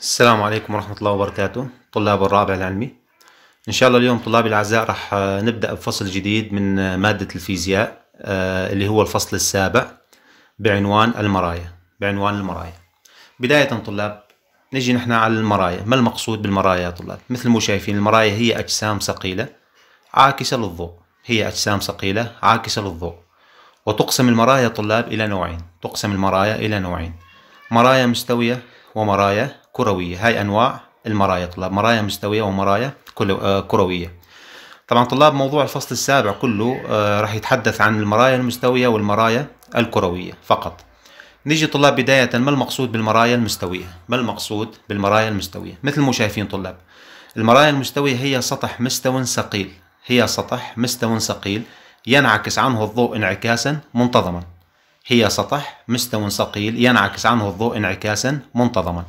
السلام عليكم ورحمة الله وبركاته طلاب الرابع العلمي إن شاء الله اليوم طلابي الأعزاء راح نبدأ بفصل جديد من مادة الفيزياء آه، اللي هو الفصل السابع بعنوان المرايا بعنوان المرايا بداية طلاب نجي نحن على المرايا ما المقصود بالمرايا يا طلاب مثل ما شايفين المرايا هي أجسام ثقيلة عاكسة للضوء هي أجسام ثقيلة عاكسة للضوء وتقسم المرايا طلاب إلى نوعين تقسم المرايا إلى نوعين مرايا مستوية ومرايا كروية هاي أنواع المرايا طلاب مرايا مستوية ومرايا آه، كروية طبعا طلاب موضوع الفصل السابع كله آه، راح يتحدث عن المرايا المستوية والمرايا الكروية فقط نيجي طلاب بداية ما المقصود بالمرايا المستوية ما المقصود بالمرايا المستوية مثل ما شايفين طلاب المرايا المستوية هي سطح مستو ثقيل هي سطح مستو ثقيل ينعكس عنه الضوء انعكاسا منتظما هي سطح مستوى ثقيل ينعكس عنه الضوء انعكاسا منتظما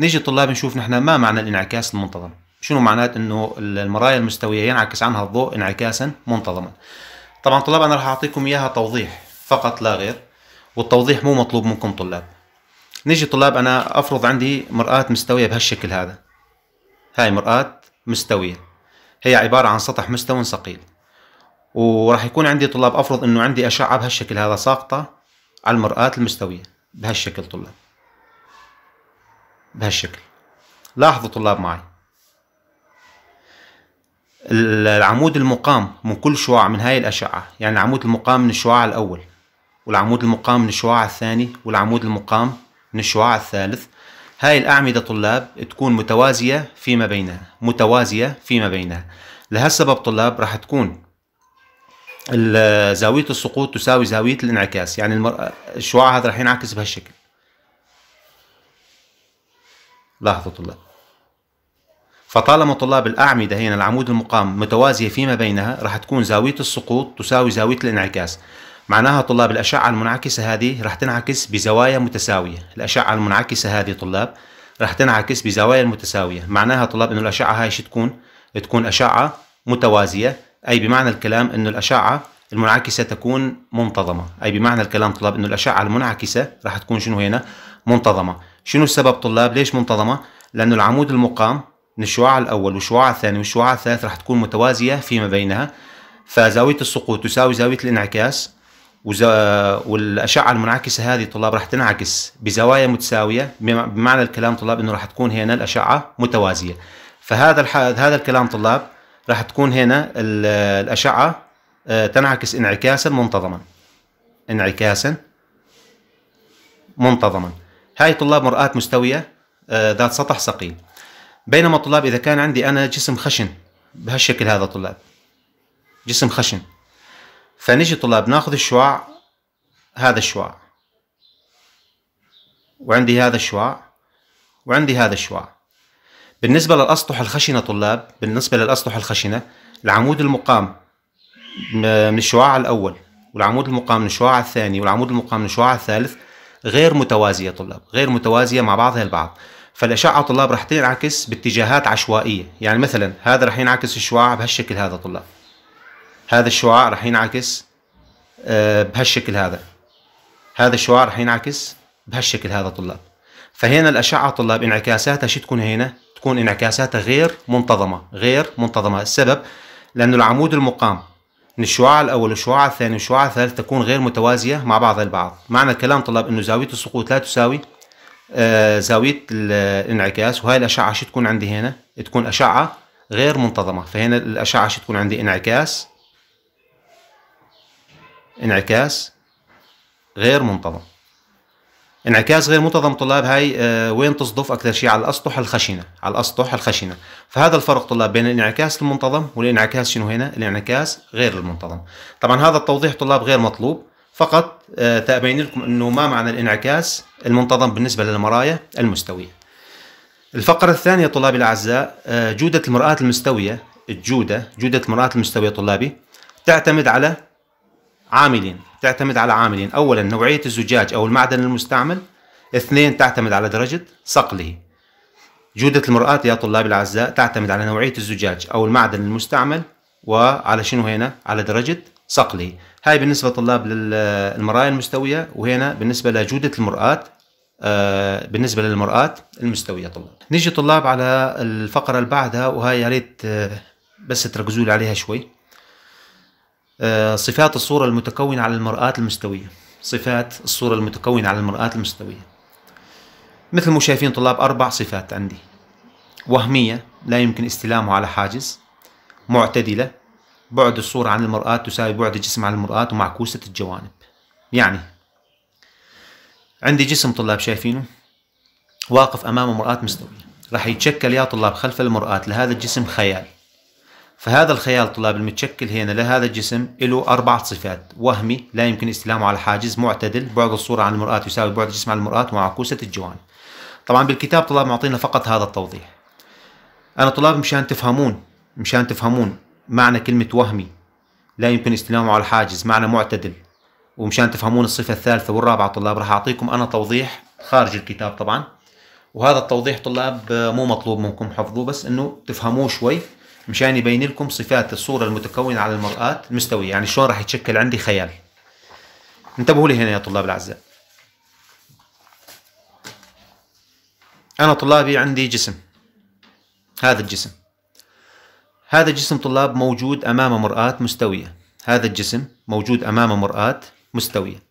نيجي طلاب نشوف نحن ما معنى الانعكاس المنتظم شنو معناته انه المرايا المستويه ينعكس عنها الضوء انعكاسا منتظما طبعا طلاب انا راح اعطيكم اياها توضيح فقط لا غير والتوضيح مو مطلوب منكم طلاب نيجي طلاب انا افرض عندي مرآة مستوية بهالشكل هذا هاي مرآة مستوية هي عبارة عن سطح مستوي ثقيل وراح يكون عندي طلاب افرض انه عندي اشعة بهالشكل هذا ساقطة على المرآة المستوية بهالشكل طلاب بهالشكل لاحظوا طلاب معي العمود المقام من كل شعاع من هاي الأشعة يعني العمود المقام من الشعاع الأول والعمود المقام من الشعاع الثاني والعمود المقام من الشعاع الثالث هاي الأعمدة طلاب تكون متوازية فيما بينها متوازية فيما بينها لهالسبب طلاب راح تكون زاويه السقوط تساوي زاويه الانعكاس يعني المر... الشعاع هذا راح ينعكس بهالشكل لاحظوا طلاب فطالما طلاب الأعمدة هنا العمود المقام متوازية فيما بينها راح تكون زاوية السقوط تساوي زاوية الانعكاس معناها طلاب الأشعة المنعكسة هذه راح تنعكس بزوايا متساوية الأشعة المنعكسة هذه طلاب راح تنعكس بزوايا متساوية معناها طلاب انه الأشعة هاي شو تكون تكون أشعة متوازية أي بمعنى الكلام أن الأشعة المنعكسة تكون منتظمة أي بمعنى الكلام طلاب أن الأشعة المنعكسة راح تكون شنو هنا منتظمة شنو السبب طلاب ليش منتظمة لأنه العمود المقام من الشعاع الأول والشعاع الثاني والشعاع الثالث راح تكون متوازية فيما بينها فزاوية السقوط تساوي زاوية الانعكاس وزا... والأشعة المنعكسة هذه طلاب راح تنعكس بزوايا متساوية بمعنى الكلام طلاب أنه راح تكون هنا الأشعة متوازية فهذا الح... هذا الكلام طلاب راح تكون هنا الأشعة آه، تنعكس انعكاسا منتظما انعكاسا منتظما هاي طلاب مرآة مستوية آه، ذات سطح ثقيل بينما الطلاب إذا كان عندي أنا جسم خشن بهالشكل هذا طلاب جسم خشن فنجي طلاب ناخذ الشعاع هذا الشعاع وعندي هذا الشعاع وعندي هذا الشعاع بالنسبة للأسطح الخشنة طلاب بالنسبة للأسطح الخشنة العمود المقام من الشعاع الأول والعمود المقام من الشعاع الثاني والعمود المقام من الشعاع الثالث غير متوازية طلاب غير متوازية مع بعضها البعض فالأشعة طلاب رح تنعكس باتجاهات عشوائية يعني مثلا هذا رح ينعكس الشعاع بهالشكل هذا طلاب هذا الشعاع رح ينعكس آه، بهالشكل هذا هذا الشعاع رح ينعكس بهالشكل هذا طلاب فهنا الأشعة طلاب انعكاساتها شو تكون هنا تكون انعكاساتها غير منتظمة غير منتظمة السبب لأن العمود المقام من الشعاع الأول والشعاع الثاني والشعاع الثالث تكون غير متوازية مع بعضها البعض معنى الكلام طلاب أنه زاوية السقوط لا تساوي آه، زاوية الانعكاس وهي الأشعة شو تكون عندي هنا تكون أشعة غير منتظمة فهنا الأشعة شو تكون عندي انعكاس انعكاس غير منتظم انعكاس غير منتظم طلاب هاي آه، وين تصدف اكثر شيء على الاسطح الخشنه على الاسطح الخشنه فهذا الفرق طلاب بين الانعكاس المنتظم والانعكاس شنو هنا الانعكاس غير المنتظم طبعا هذا التوضيح طلاب غير مطلوب فقط آه، تبين لكم انه ما معنى الانعكاس المنتظم بالنسبه للمرايا المستويه الفقره الثانيه طلابي الاعزاء آه، جوده المرآة المستويه الجوده جوده المرآة المستويه طلابي تعتمد على عاملين تعتمد على عاملين أولا نوعية الزجاج أو المعدن المستعمل اثنين تعتمد على درجة صقله جودة المرآة يا طلابي الأعزاء تعتمد على نوعية الزجاج أو المعدن المستعمل وعلى شنو هنا على درجة صقله هاي بالنسبة طلاب للمرايا المستوية وهنا بالنسبة لجودة المرآة آه، بالنسبة للمرآة المستوية طلاب نيجي طلاب على الفقرة اللي بعدها وهاي يا ريت آه، بس تركزوا لي عليها شوي آه، صفات الصورة المتكونة على المرآة المستوية صفات الصورة المتكونة على المرآة المستوية مثل ما شايفين طلاب أربع صفات عندي وهمية لا يمكن استلامه على حاجز معتدلة بعد الصورة عن المرآة تساوي بعد الجسم عن المرآة ومعكوسة الجوانب يعني عندي جسم طلاب شايفينه واقف أمام مرآة مستوية راح يتشكل يا طلاب خلف المرآة لهذا الجسم خيال فهذا الخيال طلاب المتشكل هنا لهذا الجسم له أربع صفات وهمي لا يمكن استلامه على حاجز معتدل بعد الصورة عن المرآة يساوي بعد الجسم عن المرآة ومعكوسة الجوانب طبعا بالكتاب طلاب معطينا فقط هذا التوضيح أنا طلاب مشان تفهمون مشان تفهمون معنى كلمة وهمي لا يمكن استلامه على حاجز معنى معتدل ومشان تفهمون الصفة الثالثة والرابعة طلاب راح أعطيكم أنا توضيح خارج الكتاب طبعا وهذا التوضيح طلاب آه، مو مطلوب منكم حفظوه بس انه تفهموه شوي مشان يبين لكم صفات الصورة المتكونة على المرآة المستوية يعني شلون راح يتشكل عندي خيال انتبهوا لي هنا يا طلاب الأعزاء أنا طلابي عندي جسم هذا الجسم هذا الجسم طلاب موجود أمام مرآة مستوية هذا الجسم موجود أمام مرآة مستوية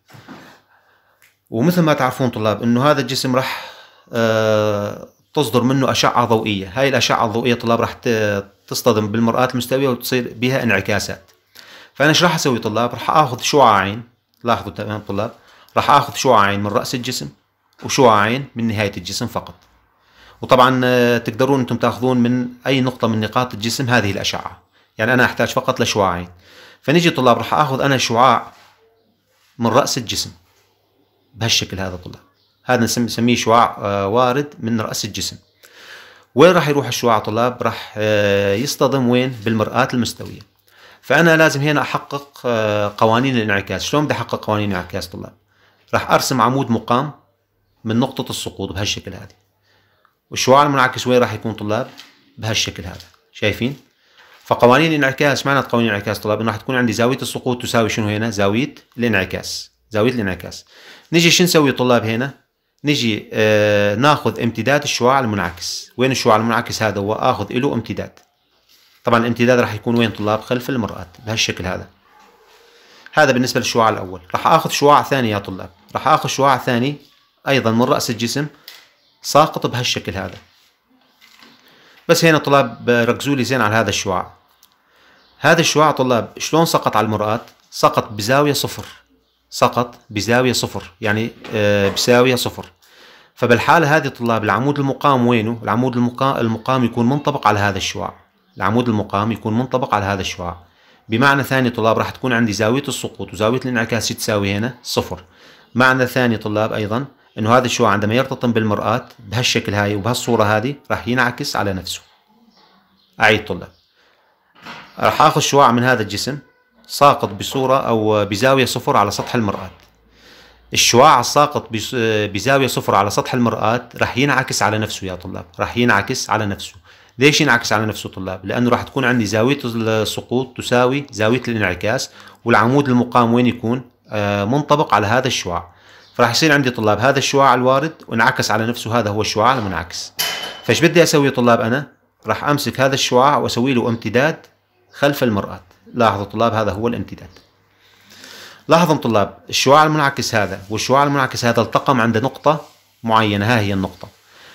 ومثل ما تعرفون طلاب أنه هذا الجسم راح آه تصدر منه أشعة ضوئية هاي الأشعة الضوئية طلاب راح تصطدم بالمرآة المستوية وتصير بها انعكاسات فأنا ايش راح أسوي طلاب راح آخذ شعاعين لاحظوا تمام طلاب راح آخذ شعاعين من رأس الجسم وشعاعين من نهاية الجسم فقط وطبعا آه، تقدرون انتم تاخذون من اي نقطه من نقاط الجسم هذه الاشعه يعني انا احتاج فقط لشعاعين فنجي طلاب راح اخذ انا شعاع من راس الجسم بهالشكل هذا طلاب هذا نسميه شعاع آه، وارد من رأس الجسم وين راح يروح الشعاع طلاب راح آه، يصطدم وين بالمرآة المستوية فأنا لازم هنا أحقق آه، قوانين الانعكاس شلون بدي أحقق قوانين الانعكاس طلاب راح أرسم عمود مقام من نقطة السقوط بهالشكل هذا والشعاع المنعكس وين راح يكون طلاب بهالشكل هذا شايفين فقوانين الانعكاس معنى قوانين الانعكاس طلاب انه راح تكون عندي زاويه السقوط تساوي شنو هنا زاويه الانعكاس زاويه الانعكاس نجي شو نسوي طلاب هنا نجي آه ناخذ امتداد الشعاع المنعكس وين الشعاع المنعكس هذا هو اخذ له امتداد طبعا الامتداد راح يكون وين طلاب خلف المرآة بهالشكل هذا هذا بالنسبة للشعاع الأول راح آخذ شعاع ثاني يا طلاب راح آخذ شعاع ثاني أيضا من رأس الجسم ساقط بهالشكل هذا بس هنا طلاب آه، ركزوا لي زين على هذا الشعاع هذا الشعاع طلاب شلون سقط على المرآة سقط بزاوية صفر سقط بزاوية صفر يعني آه، بزاوية صفر فبالحالة هذه طلاب العمود المقام وينه؟ العمود المقام يكون منطبق على هذا الشعاع العمود المقام يكون منطبق على هذا الشعاع بمعنى ثاني طلاب راح تكون عندي زاوية السقوط وزاوية الانعكاس تساوي هنا صفر معنى ثاني طلاب أيضا أنه هذا الشعاع عندما يرتطم بالمرآة بهالشكل هاي وبهالصورة هذه راح ينعكس على نفسه أعيد طلاب راح آخذ شعاع من هذا الجسم ساقط بصورة أو بزاوية صفر على سطح المرآة الشعاع الساقط بزاوية صفر على سطح المرآة رح ينعكس على نفسه يا طلاب رح ينعكس على نفسه ليش ينعكس على نفسه طلاب لأنه رح تكون عندي زاوية السقوط تساوي زاوية الانعكاس والعمود المقام وين يكون آه، منطبق على هذا الشعاع فراح يصير عندي طلاب هذا الشعاع الوارد وانعكس على نفسه هذا هو الشعاع المنعكس فايش بدي اسوي طلاب انا راح امسك هذا الشعاع واسوي له امتداد خلف المرآة لاحظوا طلاب هذا هو الامتداد لاحظوا طلاب الشعاع المنعكس هذا والشعاع المنعكس هذا التقم عند نقطة معينة ها هي النقطة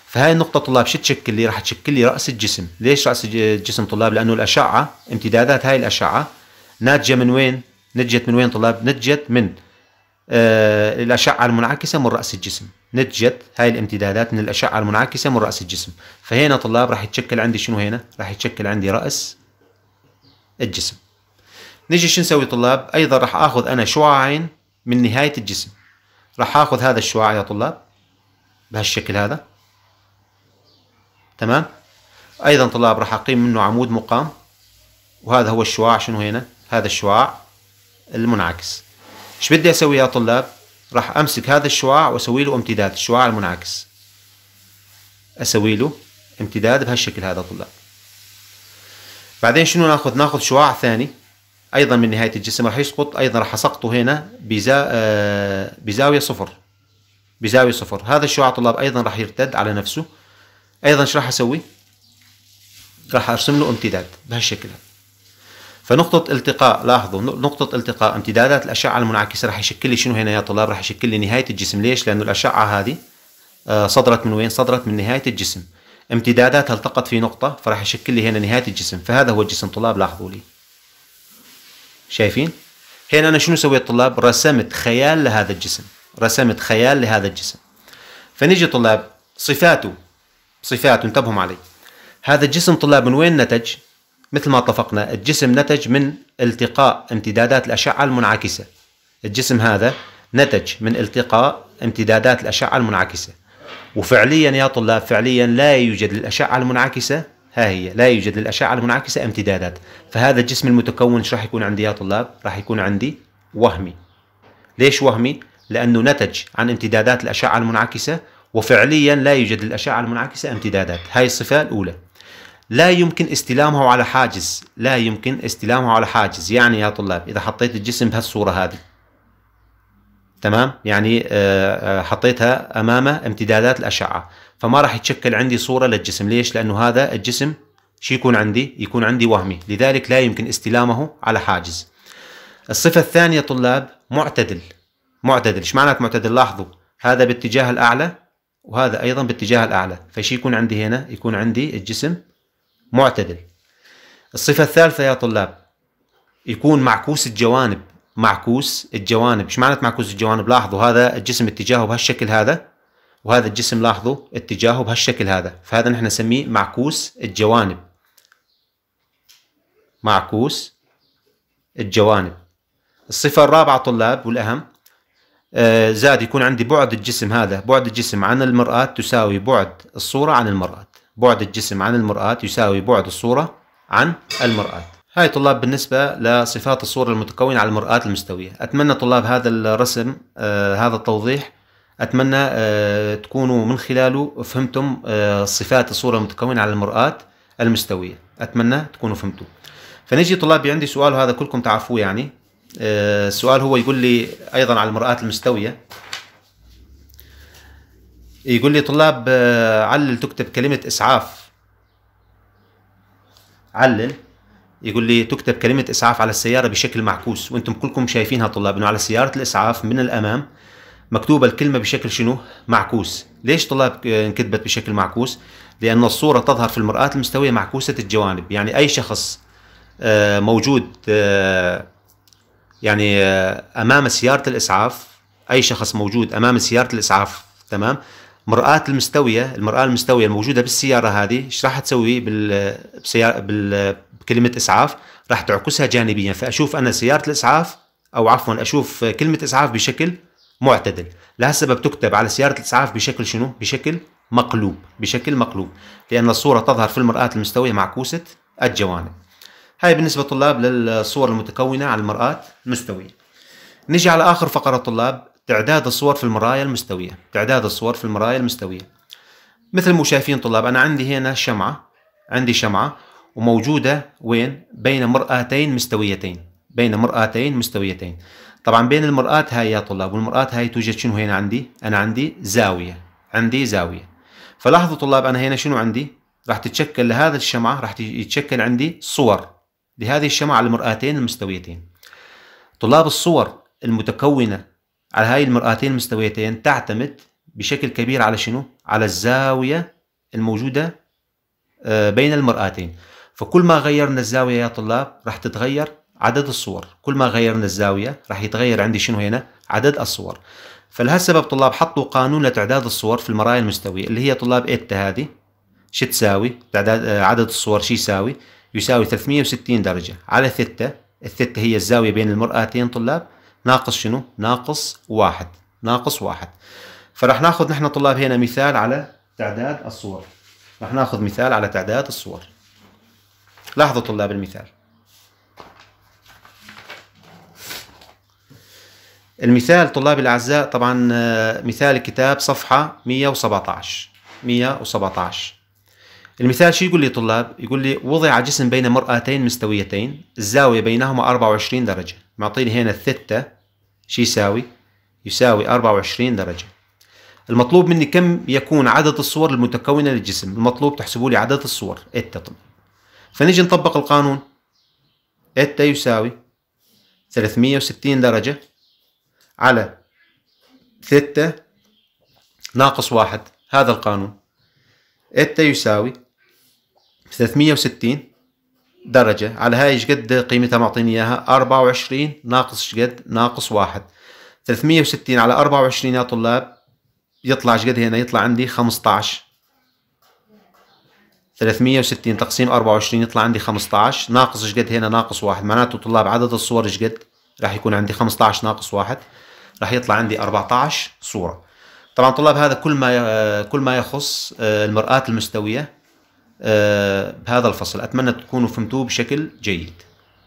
فهاي النقطة طلاب شو تشكل لي؟ راح تشكل لي رأس الجسم، ليش رأس الجسم طلاب؟ لأنه الأشعة امتدادات هاي الأشعة ناتجة من وين؟ نتجت من وين طلاب؟ نتجت من آه الأشعة المنعكسة من رأس الجسم، نتجت هاي الامتدادات من الأشعة المنعكسة من رأس الجسم، فهنا طلاب راح يتشكل عندي شنو هنا؟ راح يتشكل عندي رأس الجسم. نجي شو نسوي طلاب ايضا راح اخذ انا شعاعين من نهاية الجسم راح اخذ هذا الشعاع يا طلاب بهالشكل هذا تمام ايضا طلاب راح اقيم منه عمود مقام وهذا هو الشعاع شنو هنا هذا الشعاع المنعكس ايش بدي اسوي يا طلاب راح امسك هذا الشعاع واسوي له امتداد الشعاع المنعكس اسوي له امتداد بهالشكل هذا طلاب بعدين شنو ناخذ ناخذ شعاع ثاني ايضا من نهايه الجسم راح يسقط ايضا راح اسقطه هنا بزا آه بزاويه صفر بزاويه صفر هذا الشعاع طلاب ايضا راح يرتد على نفسه ايضا ايش راح اسوي؟ راح ارسم له امتداد بهالشكل فنقطة التقاء لاحظوا نقطة التقاء امتدادات الأشعة المنعكسة راح يشكل لي شنو هنا يا طلاب راح يشكل لي نهاية الجسم ليش؟ لأنه الأشعة هذه آه، صدرت من وين؟ صدرت من نهاية الجسم امتداداتها التقت في نقطة فراح يشكل لي هنا نهاية الجسم فهذا هو الجسم طلاب لاحظوا لي شايفين هنا أنا شنو سويت طلاب رسمت خيال لهذا الجسم رسمت خيال لهذا الجسم فنجي طلاب صفاته صفاته انتبهوا علي هذا الجسم طلاب من وين نتج مثل ما اتفقنا الجسم نتج من التقاء امتدادات الأشعة المنعكسة الجسم هذا نتج من التقاء امتدادات الأشعة المنعكسة وفعليا يا طلاب فعليا لا يوجد للأشعة المنعكسة هي لا يوجد للأشعة المنعكسة امتدادات فهذا الجسم المتكون راح يكون عندي يا طلاب راح يكون عندي وهمي ليش وهمي؟ لأنه نتج عن امتدادات الأشعة المنعكسة وفعليا لا يوجد للأشعة المنعكسة امتدادات هاي الصفة الأولى لا يمكن استلامه على حاجز لا يمكن استلامه على حاجز يعني يا طلاب إذا حطيت الجسم بهالصورة هذه تمام يعني آه، آه، حطيتها امام امتدادات الاشعه فما راح يتشكل عندي صوره للجسم ليش لانه هذا الجسم شو يكون عندي يكون عندي وهمي لذلك لا يمكن استلامه على حاجز الصفه الثانيه طلاب معتدل معتدل ايش معنى معتدل لاحظوا هذا باتجاه الاعلى وهذا ايضا باتجاه الاعلى فشي يكون عندي هنا يكون عندي الجسم معتدل الصفه الثالثه يا طلاب يكون معكوس الجوانب معكوس الجوانب ايش معنى معكوس الجوانب لاحظوا هذا الجسم اتجاهه بهالشكل هذا وهذا الجسم لاحظوا اتجاهه بهالشكل هذا فهذا نحن نسميه معكوس الجوانب معكوس الجوانب الصفة الرابعة طلاب والأهم آه، زاد يكون عندي بعد الجسم هذا بعد الجسم عن المرآة تساوي بعد الصورة عن المرآة بعد الجسم عن المرآة يساوي بعد الصورة عن المرآة هاي طلاب بالنسبة لصفات الصورة المتكونة على المرآة المستوية أتمنى طلاب هذا الرسم آه هذا التوضيح أتمنى آه تكونوا من خلاله فهمتم آه صفات الصورة المتكونة على المرآة المستوية أتمنى تكونوا فهمتوا فنجي طلابي عندي سؤال وهذا كلكم تعرفوه يعني آه، السؤال هو يقول لي أيضا على المرآة المستوية يقول لي طلاب آه، علل تكتب كلمة إسعاف علل يقول لي تكتب كلمة إسعاف على السيارة بشكل معكوس وأنتم كلكم شايفينها طلاب إنه على سيارة الإسعاف من الأمام مكتوبة الكلمة بشكل شنو؟ معكوس ليش طلاب انكتبت بشكل معكوس؟ لأن الصورة تظهر في المرآة المستوية معكوسة الجوانب يعني أي شخص آه، موجود آه، يعني آه، أمام سيارة الإسعاف أي شخص موجود أمام سيارة الإسعاف تمام؟ مرآة المستوية المرآة المستوية الموجودة بالسيارة هذه ايش راح تسوي بالسيارة بسيارة... بال... كلمة اسعاف راح تعكسها جانبيا فاشوف انا سياره الاسعاف او عفوا اشوف كلمه اسعاف بشكل معتدل لهالسبب تكتب على سياره الاسعاف بشكل شنو بشكل مقلوب بشكل مقلوب لان الصوره تظهر في المرآة المستويه معكوسه الجوانب هاي بالنسبه طلاب للصور المتكونه على المرآة المستويه نجي على اخر فقره طلاب تعداد الصور في المرايا المستويه تعداد الصور في المرايا المستويه مثل ما شايفين طلاب انا عندي هنا شمعه عندي شمعه وموجودة وين؟ بين مرآتين مستويتين بين مرآتين مستويتين طبعا بين المرآت هاي يا طلاب والمرآت هاي توجد شنو هنا عندي؟ أنا عندي زاوية عندي زاوية فلاحظوا طلاب أنا هنا شنو عندي؟ راح تتشكل لهذا الشمعة راح يتشكل عندي صور لهذه الشمعة على المرآتين المستويتين طلاب الصور المتكونة على هاي المرآتين المستويتين تعتمد بشكل كبير على شنو؟ على الزاوية الموجودة آه، بين المرآتين فكل ما غيرنا الزاوية يا طلاب راح تتغير عدد الصور كل ما غيرنا الزاوية راح يتغير عندي شنو هنا عدد الصور فلهالسبب طلاب حطوا قانون لتعداد الصور في المرايا المستوية اللي هي طلاب ايتا هذه شو تساوي تعداد آه، عدد الصور شو يساوي يساوي 360 درجة على ثتة الثتة هي الزاوية بين المرآتين طلاب ناقص شنو ناقص واحد ناقص واحد فراح ناخذ نحن طلاب هنا مثال على تعداد الصور راح ناخذ مثال على تعداد الصور لاحظوا طلاب المثال المثال طلابي الأعزاء طبعا آه، مثال الكتاب صفحة 117 117 المثال شو يقول لي طلاب يقول لي وضع جسم بين مرآتين مستويتين الزاوية بينهما 24 درجة معطيني هنا الثيتا شو يساوي يساوي 24 درجة المطلوب مني كم يكون عدد الصور المتكونة للجسم المطلوب تحسبوا لي عدد الصور اتا طبعا فنجي نطبق القانون إتا يساوي 360 درجة على 3 ناقص واحد هذا القانون إتا يساوي 360 درجة على هاي شقد قيمتها معطيني اياها 24 ناقص شقد ناقص واحد 360 على 24 يا طلاب يطلع شقد هنا يطلع عندي 15 360 تقسيم 24 يطلع عندي 15 ناقص ايش قد هنا ناقص واحد معناته طلاب عدد الصور ايش قد راح يكون عندي 15 ناقص واحد راح يطلع عندي 14 صورة طبعا طلاب هذا كل ما كل ما يخص آه، المرآة المستوية آه، بهذا الفصل أتمنى تكونوا فهمتوه بشكل جيد